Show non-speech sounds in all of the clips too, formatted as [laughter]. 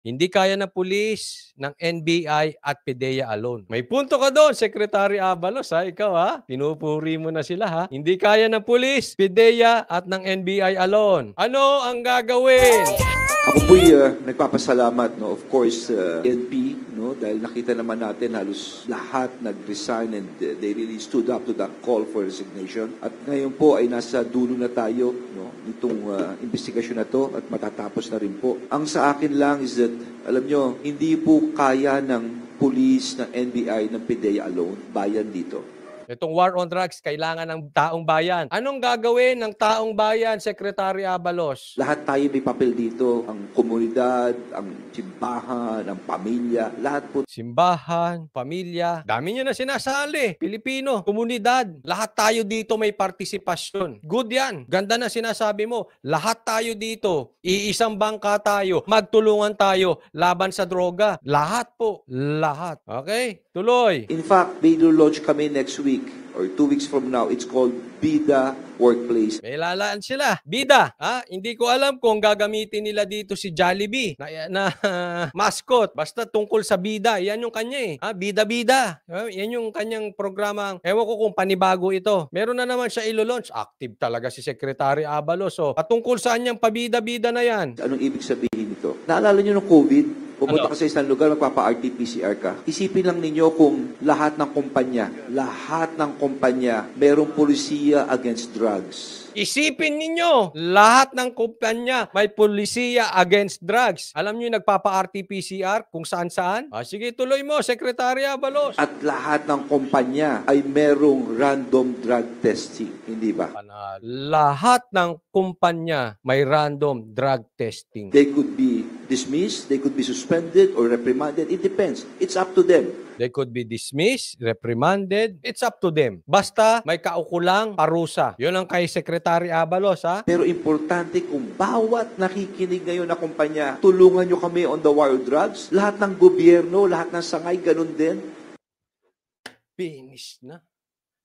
Hindi kaya ng pulis, ng NBI at PDEA alone. May punto ka doon, Secretary Avalos ha, ikaw ha. Pinupuri mo na sila ha. Hindi kaya ng pulis, PDEA at ng NBI alone. Ano ang gagawin? Ako po'y uh, nagpapasalamat, no? of course, uh, NP, no? dahil nakita naman natin halos lahat nag-resign and uh, they really stood up to that call for resignation. At ngayon po ay nasa dulo na tayo no? nitong uh, investigasyon na to at matatapos na rin po. Ang sa akin lang is that, alam nyo, hindi po kaya ng police, ng NBI, ng PDEA alone, bayan dito. Itong war on drugs, kailangan ng taong bayan. Anong gagawin ng taong bayan, Secretary Abalos? Lahat tayo may papel dito. Ang komunidad, ang simbahan, ang pamilya, lahat po. Simbahan, pamilya, dami nyo na sinasali. Pilipino, komunidad, lahat tayo dito may partisipasyon. Good yan. Ganda na sinasabi mo. Lahat tayo dito, iisang bangka tayo, magtulungan tayo laban sa droga. Lahat po, lahat. Okay? Tuloy. In fact, may lodge kami next week week or two weeks from now, it's called Bida Workplace. May lalaan sila. Bida, ha? Hindi ko alam kung gagamitin nila dito si Jollibee na, na uh, [laughs] mascot. Basta tungkol sa Bida, yan yung kanya eh. Ha? Bida Bida. Yan yung kanyang programa. Ewan ko kung panibago ito. Meron na naman siya ilo-launch. Active talaga si Secretary Avalos. So, oh. patungkol sa anyang pabida-bida na yan? Anong ibig sabihin nito? Naalala niyo ng COVID? pumunta ano? ka sa isang lugar, magpapa-RT-PCR ka. Isipin lang ninyo kung lahat ng kumpanya, lahat ng kumpanya, merong polisiya against drugs. Isipin ninyo, lahat ng kumpanya may polisiya against drugs. Alam niyo nagpapa-RT-PCR kung saan-saan? Ah, sige, tuloy mo, Sekretarya Balos. At lahat ng kumpanya ay merong random drug testing, hindi ba? Ano, lahat ng kumpanya may random drug testing. They could be dismissed, they could be suspended or reprimanded. It depends. It's up to them. They could be dismissed, reprimanded. It's up to them. Basta may kaukulang parusa. Yun ang kay Secretary Abalos, ha? Pero importante kung bawat nakikinig ngayon na kumpanya, tulungan nyo kami on the war drugs. Lahat ng gobyerno, lahat ng sangay, ganun din. Finish na.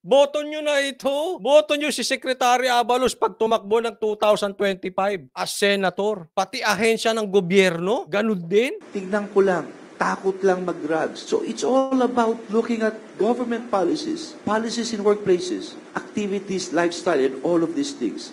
Boto nyo na ito. Boto nyo si Secretary Abalos pag tumakbo ng 2025 as senator. Pati ahensya ng gobyerno, ganun din. Tingnan ko lang, takot lang mag-drugs. So it's all about looking at government policies, policies in workplaces, activities, lifestyle, and all of these things.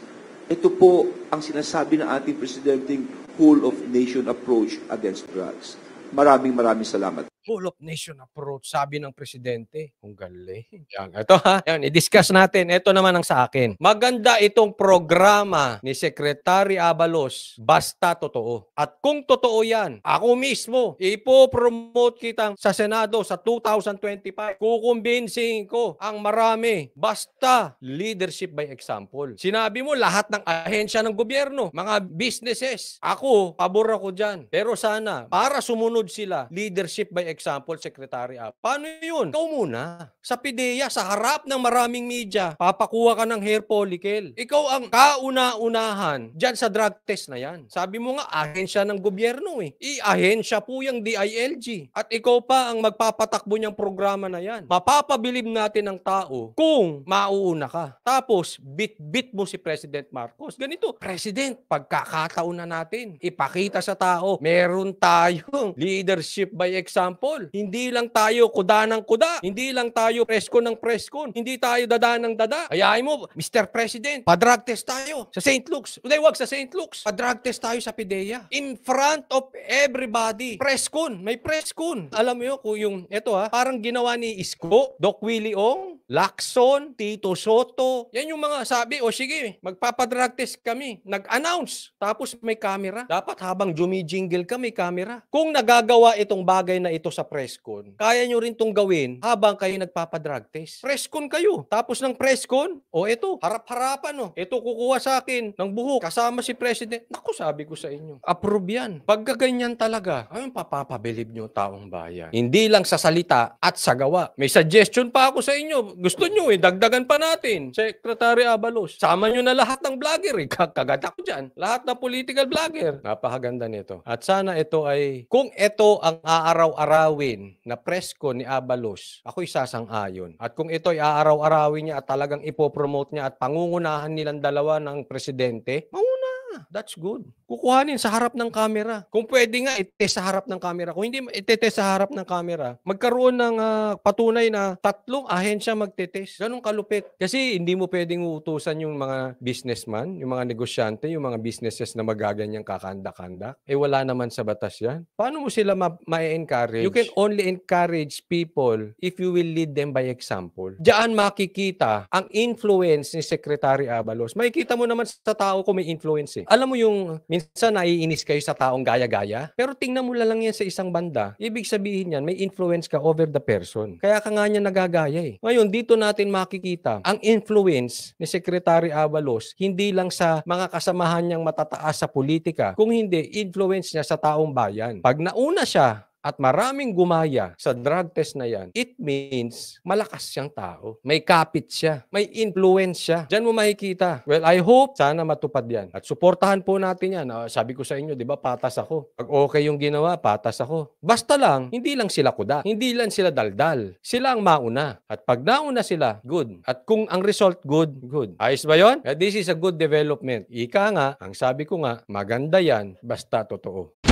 Ito po ang sinasabi ng ating presidenting whole of nation approach against drugs. Maraming maraming salamat whole of nation approach, sabi ng presidente. Kung galing. ito ha. Yan, i-discuss natin. Ito naman ang sa akin. Maganda itong programa ni Secretary Abalos. Basta totoo. At kung totoo yan, ako mismo, ipopromote kitang sa Senado sa 2025. Kukumbinsin ko ang marami. Basta leadership by example. Sinabi mo lahat ng ahensya ng gobyerno, mga businesses. Ako, pabor ako dyan. Pero sana, para sumunod sila, leadership by example, Secretary Ab. Paano yun? Ikaw muna. Sa PIDEA, sa harap ng maraming media, papakuha ka ng hair follicle. Ikaw ang kauna-unahan dyan sa drug test na yan. Sabi mo nga, ahensya ng gobyerno eh. I-ahensya po yung DILG. At ikaw pa ang magpapatakbo niyang programa na yan. Mapapabilib natin ang tao kung mauuna ka. Tapos, bit-bit mo si President Marcos. Ganito, President, pagkakataon na natin, ipakita sa tao, meron tayong [laughs] leadership by example Paul. Hindi lang tayo kuda ng kuda. Hindi lang tayo presko ng presko. Hindi tayo dada ng dada. Hayaan mo, Mr. President, pa-drug test tayo sa St. Luke's. Uday, wag sa St. Luke's. Pa-drug test tayo sa PIDEA. In front of everybody. Presko. May presko. Alam mo yun, kung yung, eto ha, parang ginawa ni Isko, Doc Willie Ong, Lacson, Tito Soto. Yan yung mga sabi, o sige, magpapadrag test kami. Nag-announce, tapos may camera. Dapat habang jumijingle ka, may camera. Kung nagagawa itong bagay na ito sa presscon, kaya nyo rin itong gawin habang kayo nagpapadrag test. Presscon kayo. Tapos ng presscon, o ito, harap-harapan o. Oh. Ito kukuha sa akin ng buhok. Kasama si President. Naku, sabi ko sa inyo, approve yan. Pagkaganyan talaga, ayun ano papapabilib nyo taong bayan. Hindi lang sa salita at sa gawa. May suggestion pa ako sa inyo gusto nyo eh, dagdagan pa natin. Secretary Abalos, sama nyo na lahat ng vlogger eh. Kagagat ako dyan. Lahat na political vlogger. Napakaganda nito. At sana ito ay, kung ito ang aaraw-arawin na presko ni Abalos, ako'y sasang-ayon. At kung ito ay aaraw-arawin niya at talagang ipopromote niya at pangungunahan nilang dalawa ng presidente, mawala that's good. Kukuhanin sa harap ng camera. Kung pwede nga, itest sa harap ng camera. Kung hindi, itetest sa harap ng camera. Magkaroon ng uh, patunay na tatlong ahensya magtetest. Ganong kalupit. Kasi hindi mo pwedeng utusan yung mga businessman, yung mga negosyante, yung mga businesses na magaganyang kakanda-kanda. Eh wala naman sa batas yan. Paano mo sila ma-encourage? you can only encourage people if you will lead them by example. Diyan makikita ang influence ni Secretary Abalos. Makikita mo naman sa tao kung may influence eh eh. Alam mo yung minsan naiinis kayo sa taong gaya-gaya, pero tingnan mo lang yan sa isang banda. Ibig sabihin yan, may influence ka over the person. Kaya ka nga niya nagagaya eh. Ngayon, dito natin makikita ang influence ni Secretary Avalos hindi lang sa mga kasamahan niyang matataas sa politika, kung hindi influence niya sa taong bayan. Pag nauna siya at maraming gumaya sa drug test na yan, it means malakas siyang tao. May kapit siya. May influence siya. Diyan mo makikita. Well, I hope sana matupad yan. At suportahan po natin yan. Ah, sabi ko sa inyo, di ba, patas ako. Pag okay yung ginawa, patas ako. Basta lang, hindi lang sila kuda. Hindi lang sila daldal. Sila ang mauna. At pag nauna sila, good. At kung ang result good, good. Ayos ba yon? This is a good development. Ika nga, ang sabi ko nga, maganda yan, basta totoo.